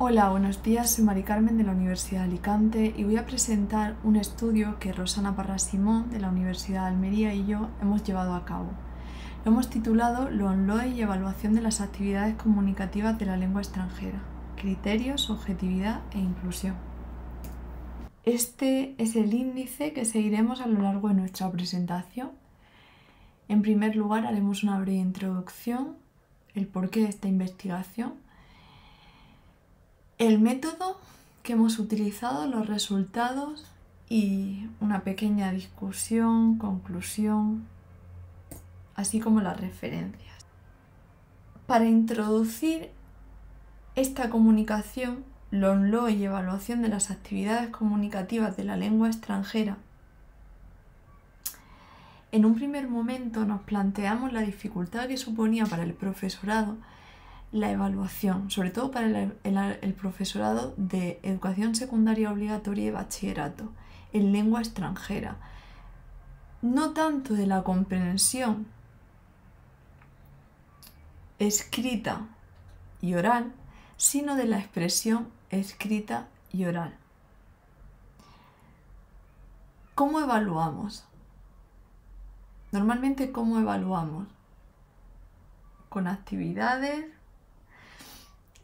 Hola, buenos días, soy Mari Carmen de la Universidad de Alicante y voy a presentar un estudio que Rosana Parra Simón de la Universidad de Almería y yo hemos llevado a cabo. Lo hemos titulado Lo y evaluación de las actividades comunicativas de la lengua extranjera, criterios, objetividad e inclusión. Este es el índice que seguiremos a lo largo de nuestra presentación. En primer lugar haremos una breve introducción, el porqué de esta investigación, el método que hemos utilizado, los resultados y una pequeña discusión, conclusión, así como las referencias. Para introducir esta comunicación, LONLO y evaluación de las actividades comunicativas de la lengua extranjera, en un primer momento nos planteamos la dificultad que suponía para el profesorado la evaluación, sobre todo para el, profesorado de educación secundaria obligatoria y bachillerato, en lengua extranjera. No tanto de la comprensión escrita y oral, sino de la expresión escrita y oral. ¿Cómo evaluamos? Normalmente, ¿cómo evaluamos? Con actividades,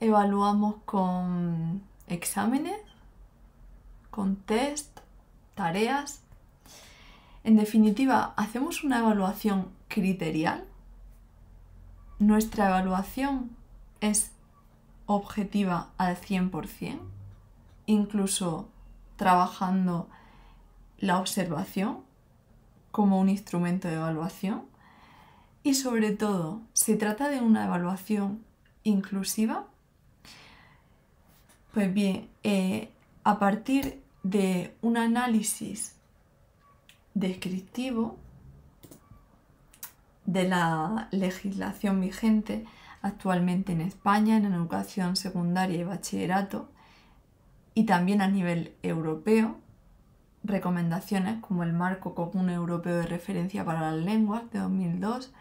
evaluamos con exámenes, con test, tareas. En definitiva, hacemos una evaluación criterial. Nuestra evaluación es objetiva al 100%, incluso trabajando la observación como un instrumento de evaluación. Y sobre todo, se trata de una evaluación inclusiva pues bien, eh, a partir de un análisis descriptivo de la legislación vigente actualmente en España en educación secundaria y bachillerato y también a nivel europeo, recomendaciones como el Marco Común Europeo de Referencia para las Lenguas de 2002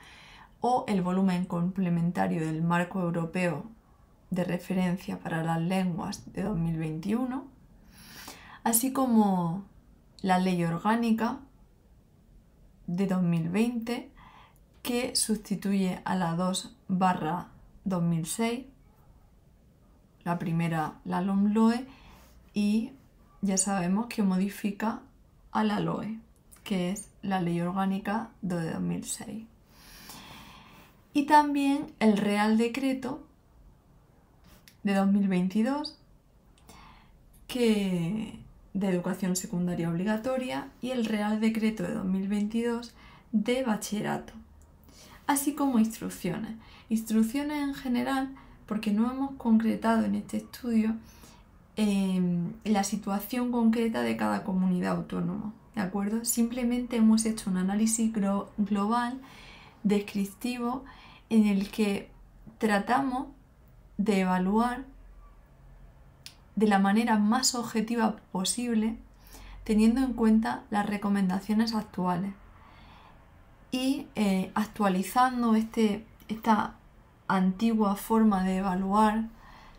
o el volumen complementario del Marco Europeo de referencia para las lenguas de 2021, así como la ley orgánica de 2020 que sustituye a la 2 barra 2006, la primera la LOMLOE y ya sabemos que modifica a la LOE, que es la ley orgánica de 2006. Y también el Real Decreto de 2022 que de educación secundaria obligatoria y el Real Decreto de 2022 de bachillerato, así como instrucciones. Instrucciones en general porque no hemos concretado en este estudio em, la situación concreta de cada comunidad autónoma, ¿de acuerdo? Simplemente hemos hecho un análisis global, descriptivo, en el que tratamos de evaluar de la manera más objetiva posible, teniendo en cuenta las recomendaciones actuales y eh, actualizando este, esta antigua forma de evaluar,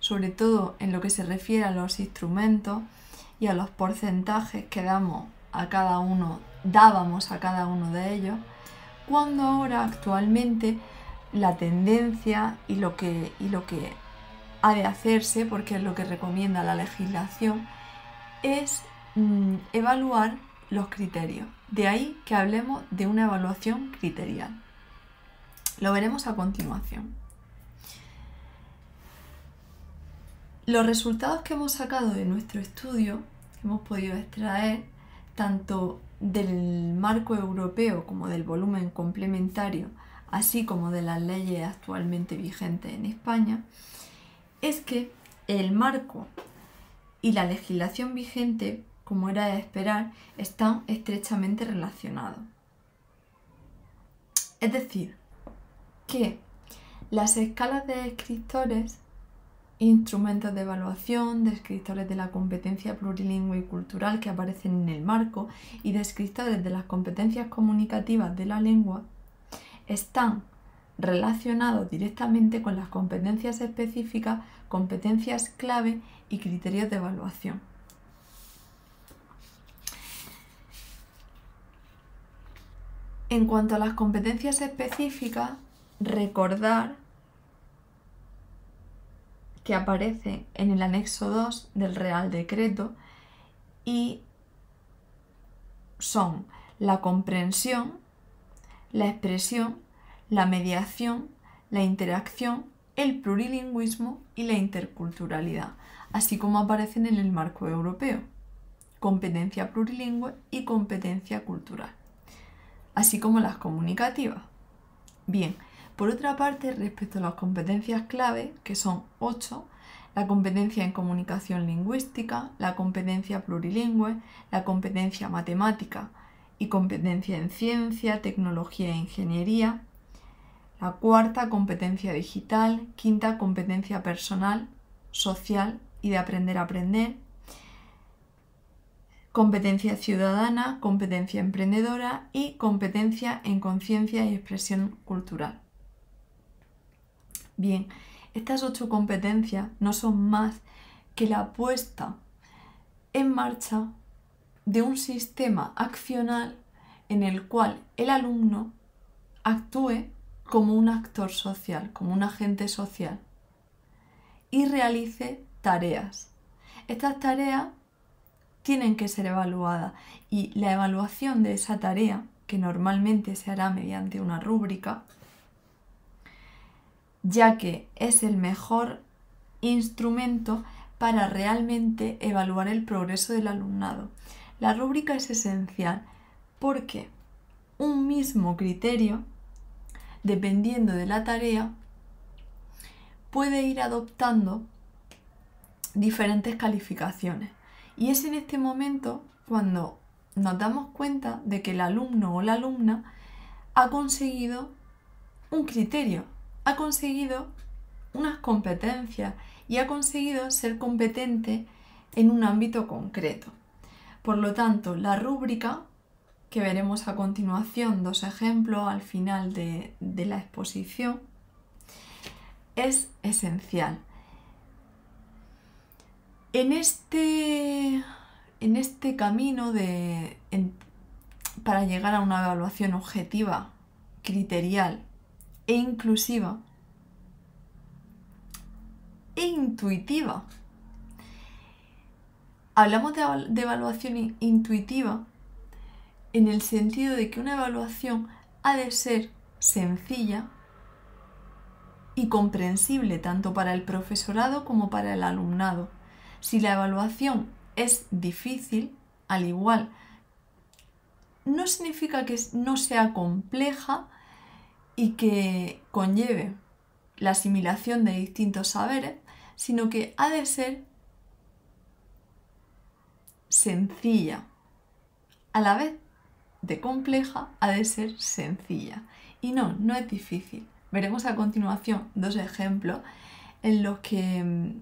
sobre todo en lo que se refiere a los instrumentos y a los porcentajes que damos a cada uno, dábamos a cada uno de ellos, cuando ahora actualmente la tendencia y lo que, y lo que ha de hacerse, porque es lo que recomienda la legislación, es mm, evaluar los criterios. De ahí que hablemos de una evaluación criterial. Lo veremos a continuación. Los resultados que hemos sacado de nuestro estudio, hemos podido extraer, tanto del marco europeo como del volumen complementario, así como de las leyes actualmente vigentes en España, es que el marco y la legislación vigente, como era de esperar, están estrechamente relacionados. Es decir, que las escalas de escritores, instrumentos de evaluación, escritores de la competencia plurilingüe y cultural que aparecen en el marco y descriptores de las competencias comunicativas de la lengua, están relacionado directamente con las competencias específicas, competencias clave y criterios de evaluación. En cuanto a las competencias específicas, recordar que aparece en el anexo 2 del Real Decreto y son la comprensión, la expresión la mediación, la interacción, el plurilingüismo y la interculturalidad, así como aparecen en el marco europeo, competencia plurilingüe y competencia cultural, así como las comunicativas. Bien, por otra parte, respecto a las competencias clave, que son ocho, la competencia en comunicación lingüística, la competencia plurilingüe, la competencia matemática y competencia en ciencia, tecnología e ingeniería, la cuarta competencia digital, quinta competencia personal, social y de aprender a aprender. Competencia ciudadana, competencia emprendedora y competencia en conciencia y expresión cultural. Bien, estas ocho competencias no son más que la puesta en marcha de un sistema accional en el cual el alumno actúe como un actor social, como un agente social y realice tareas. Estas tareas tienen que ser evaluadas y la evaluación de esa tarea, que normalmente se hará mediante una rúbrica, ya que es el mejor instrumento para realmente evaluar el progreso del alumnado. La rúbrica es esencial porque un mismo criterio dependiendo de la tarea, puede ir adoptando diferentes calificaciones. Y es en este momento cuando nos damos cuenta de que el alumno o la alumna ha conseguido un criterio, ha conseguido unas competencias y ha conseguido ser competente en un ámbito concreto. Por lo tanto, la rúbrica que veremos a continuación dos ejemplos al final de, la exposición, es esencial. En este, en este camino para llegar a una evaluación objetiva, criterial e inclusiva, e intuitiva, hablamos de, evaluación intuitiva en el sentido de que una evaluación ha de ser sencilla y comprensible tanto para el profesorado como para el alumnado. Si la evaluación es difícil, al igual, no significa que no sea compleja y que conlleve la asimilación de distintos saberes, sino que ha de ser sencilla, a la vez de compleja ha de ser sencilla. Y no, no es difícil. Veremos a continuación dos ejemplos en los que mm,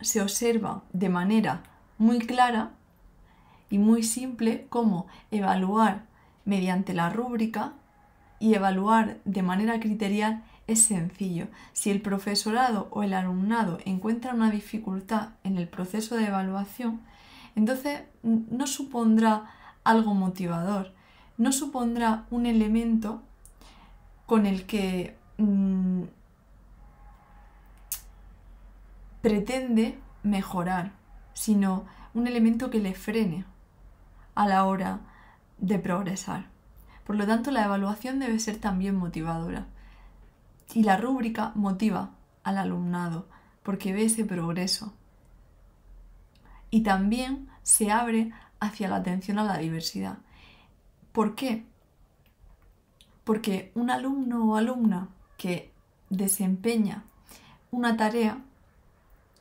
se observa de manera muy clara y muy simple cómo evaluar mediante la rúbrica y evaluar de manera criterial es sencillo. Si el profesorado o el alumnado encuentra una dificultad en el proceso de evaluación, entonces no supondrá algo motivador, no supondrá un elemento con el que mm, pretende mejorar, sino un elemento que le frene a la hora de progresar. Por lo tanto, la evaluación debe ser también motivadora. Y la rúbrica motiva al alumnado porque ve ese progreso. Y también se abre hacia la atención a la diversidad. ¿Por qué? Porque un alumno o alumna que desempeña una tarea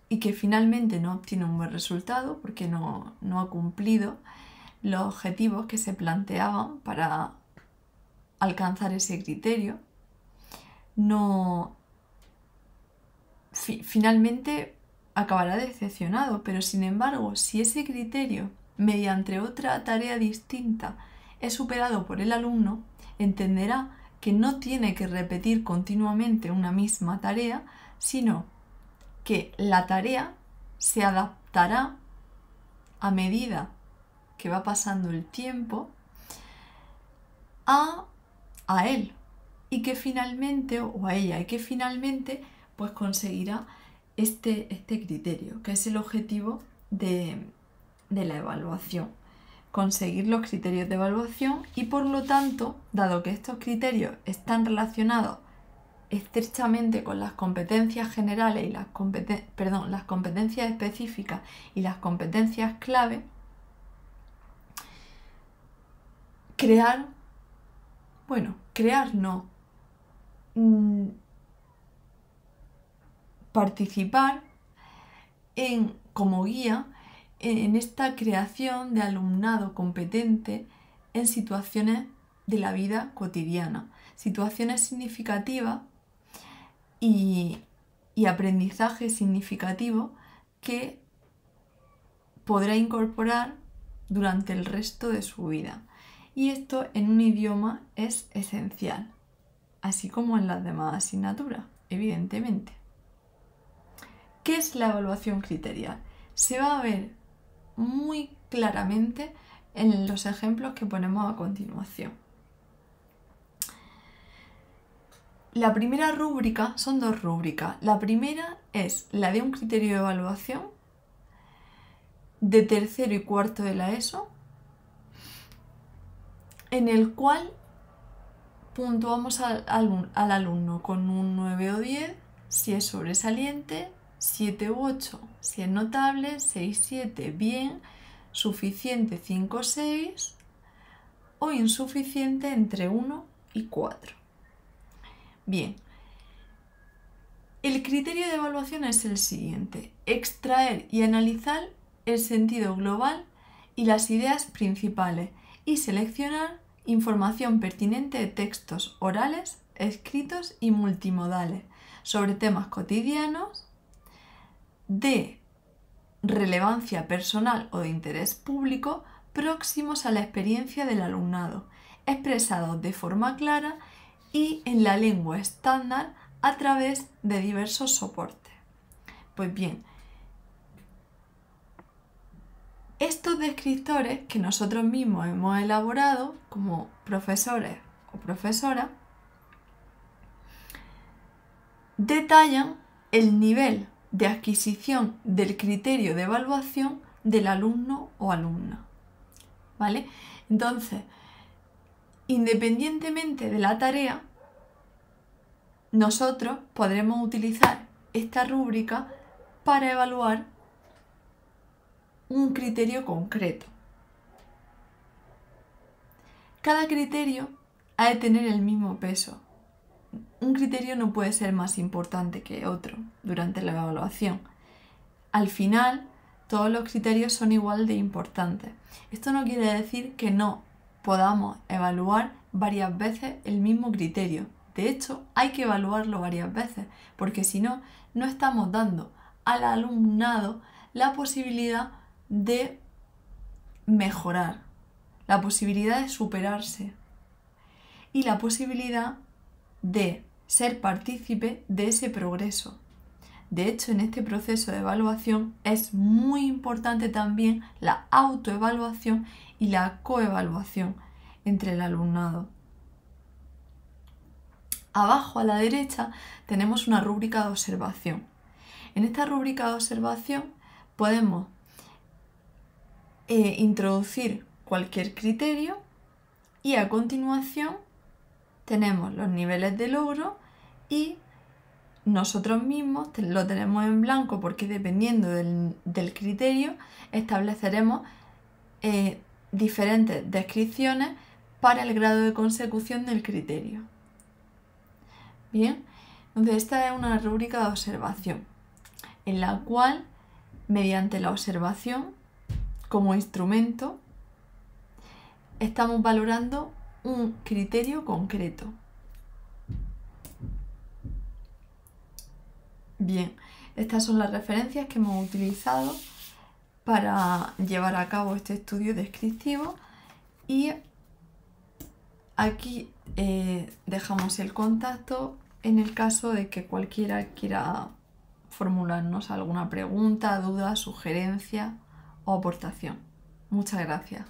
y que finalmente no obtiene un buen resultado porque no, ha cumplido los objetivos que se planteaban para alcanzar ese criterio, no finalmente acabará decepcionado, pero sin embargo, si ese criterio, mediante otra tarea distinta, es superado por el alumno, entenderá que no tiene que repetir continuamente una misma tarea, sino que la tarea se adaptará a medida que va pasando el tiempo a, él y que finalmente, o a ella, y que finalmente pues conseguirá este, este criterio, que es el objetivo de la evaluación conseguir los criterios de evaluación y por lo tanto, dado que estos criterios están relacionados estrechamente con las competencias generales y las, perdón, las competencias específicas y las competencias clave, crear, bueno, crear no, mm, participar en como guía en esta creación de alumnado competente en situaciones de la vida cotidiana, situaciones significativas y, aprendizaje significativo que podrá incorporar durante el resto de su vida. Y esto en un idioma es esencial, así como en las demás asignaturas, evidentemente. ¿Qué es la evaluación criterial? Se va a ver muy claramente en los ejemplos que ponemos a continuación. La primera rúbrica son dos rúbricas. La primera es la de un criterio de evaluación de tercero y cuarto de la ESO, en el cual puntuamos al, alumno con un 9 o 10 si es sobresaliente, 7 u 8. Si es notable, 6, 7, bien. Suficiente, 5, 6. O insuficiente, entre 1 y 4. Bien. El criterio de evaluación es el siguiente. Extraer y analizar el sentido global y las ideas principales y seleccionar información pertinente de textos orales, escritos y multimodales sobre temas cotidianos, de relevancia personal o de interés público próximos a la experiencia del alumnado, expresados de forma clara y en la lengua estándar a través de diversos soportes. Pues bien, estos descriptores que nosotros mismos hemos elaborado como profesores o profesoras detallan el nivel de adquisición del criterio de evaluación del alumno o alumna. ¿Vale? Entonces, independientemente de la tarea, nosotros podremos utilizar esta rúbrica para evaluar un criterio concreto. Cada criterio ha de tener el mismo peso, un criterio no puede ser más importante que otro durante la evaluación. Al final, todos los criterios son igual de importantes. Esto no quiere decir que no podamos evaluar varias veces el mismo criterio. De hecho, hay que evaluarlo varias veces, porque si no, no estamos dando al alumnado la posibilidad de mejorar, la posibilidad de superarse y la posibilidad de ser partícipe de ese progreso. De hecho, en este proceso de evaluación es muy importante también la autoevaluación y la coevaluación entre el alumnado. Abajo a la derecha tenemos una rúbrica de observación. En esta rúbrica de observación podemos eh, introducir cualquier criterio y a continuación tenemos los niveles de logro y nosotros mismos lo tenemos en blanco porque dependiendo del, criterio estableceremos eh, diferentes descripciones para el grado de consecución del criterio. Bien, entonces esta es una rúbrica de observación en la cual mediante la observación como instrumento estamos valorando un criterio concreto. Bien, estas son las referencias que hemos utilizado para llevar a cabo este estudio descriptivo y aquí eh, dejamos el contacto en el caso de que cualquiera quiera formularnos alguna pregunta, duda, sugerencia o aportación. Muchas gracias.